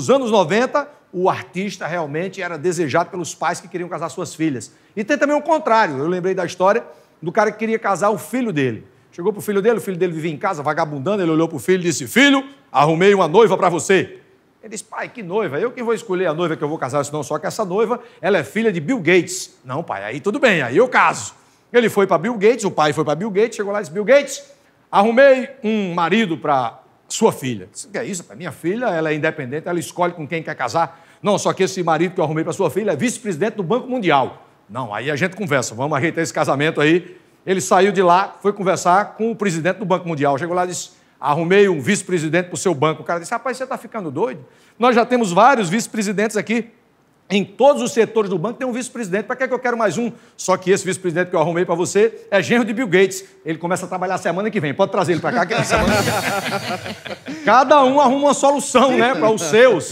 Nos anos 90, o artista realmente era desejado pelos pais que queriam casar suas filhas. E tem também o contrário. Eu lembrei da história do cara que queria casar o filho dele. Chegou pro filho dele, o filho dele vivia em casa, vagabundando, ele olhou pro filho e disse: "Filho, arrumei uma noiva para você". Ele disse: "Pai, que noiva? Eu que vou escolher a noiva que eu vou casar, senão só que essa noiva, ela é filha de Bill Gates". "Não, pai, aí tudo bem, aí eu caso". Ele foi para Bill Gates, o pai foi para Bill Gates, chegou lá e disse: "Bill Gates, arrumei um marido para sua filha. Disse, que é isso? Minha filha, ela é independente, ela escolhe com quem quer casar. Não, só que esse marido que eu arrumei para sua filha é vice-presidente do Banco Mundial. Não, aí a gente conversa, vamos ajeitar esse casamento aí. Ele saiu de lá, foi conversar com o presidente do Banco Mundial. Chegou lá e disse: arrumei um vice-presidente para o seu banco. O cara disse: rapaz, você está ficando doido? Nós já temos vários vice-presidentes aqui em todos os setores do banco tem um vice-presidente. Para que, é que eu quero mais um? Só que esse vice-presidente que eu arrumei para você é genro de Bill Gates. Ele começa a trabalhar semana que vem. Pode trazer ele para cá, que é semana que vem. Cada um arruma uma solução, né, para os seus.